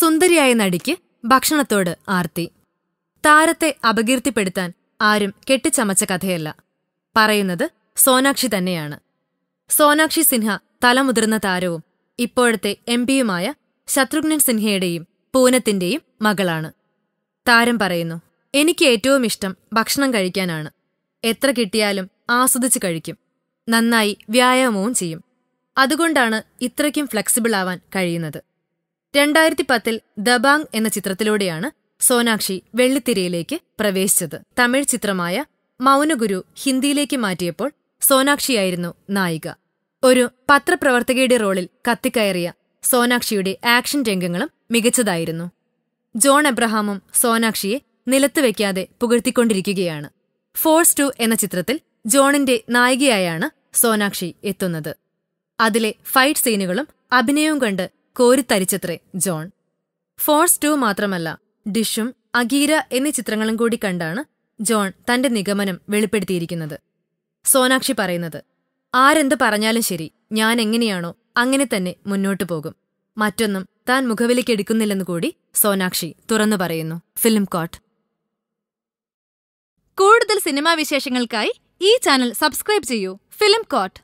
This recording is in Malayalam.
സുന്ദരിയായ നടിക്ക് ഭക്ഷണത്തോട് ആർത്തി താരത്തെ അപകീർത്തിപ്പെടുത്താൻ ആരും കെട്ടിച്ചമച്ച കഥയല്ല പറയുന്നത് സോനാക്ഷി തന്നെയാണ് സോനാക്ഷി സിൻഹ തലമുതിർന്ന താരവും ഇപ്പോഴത്തെ എം പിയുമായ ശത്രുഘ്നൻ സിൻഹയുടെയും പൂനത്തിന്റെയും മകളാണ് താരം പറയുന്നു എനിക്ക് ഏറ്റവും ഇഷ്ടം ഭക്ഷണം കഴിക്കാനാണ് എത്ര കിട്ടിയാലും ആസ്വദിച്ച് കഴിക്കും നന്നായി വ്യായാമവും ചെയ്യും അതുകൊണ്ടാണ് ഇത്രയ്ക്കും ഫ്ലെക്സിബിൾ ആവാൻ കഴിയുന്നത് രണ്ടായിരത്തി പത്തിൽ ദബാങ് എന്ന ചിത്രത്തിലൂടെയാണ് സോനാക്ഷി വെള്ളിത്തിരയിലേക്ക് പ്രവേശിച്ചത് തമിഴ് ചിത്രമായ മൗനഗുരു ഹിന്ദിയിലേക്ക് മാറ്റിയപ്പോൾ സോനാക്ഷിയായിരുന്നു നായിക ഒരു പത്രപ്രവർത്തകയുടെ റോളിൽ കത്തിക്കയറിയ സോനാക്ഷിയുടെ ആക്ഷൻ രംഗങ്ങളും മികച്ചതായിരുന്നു ജോൺ എബ്രഹാമും സോനാക്ഷിയെ നിലത്ത് വയ്ക്കാതെ പുകഴ്ത്തിക്കൊണ്ടിരിക്കുകയാണ് ഫോഴ്സ് ടു എന്ന ചിത്രത്തിൽ ജോണിന്റെ നായികയായാണ് സോനാക്ഷി എത്തുന്നത് അതിലെ ഫൈറ്റ് സീനുകളും അഭിനയവും കണ്ട് കോരിത്തരിച്ചത്രേ ജോൺ ഫോഴ്സ് ടു മാത്രമല്ല ഡിഷും അഗീര എന്നീ ചിത്രങ്ങളും കൂടി കണ്ടാണ് ജോൺ തന്റെ നിഗമനം വെളിപ്പെടുത്തിയിരിക്കുന്നത് സോനാക്ഷി പറയുന്നത് ആരെന്ത് പറഞ്ഞാലും ശരി ഞാൻ എങ്ങനെയാണോ അങ്ങനെ തന്നെ മുന്നോട്ടു പോകും മറ്റൊന്നും താൻ മുഖവിലേക്കെടുക്കുന്നില്ലെന്ന് കൂടി സോനാക്ഷി തുറന്നു പറയുന്നു ഫിലിം കോട്ട് കൂടുതൽ സിനിമാ വിശേഷങ്ങൾക്കായി ഈ ചാനൽ സബ്സ്ക്രൈബ് ചെയ്യൂ ഫിലിം കോട്ട്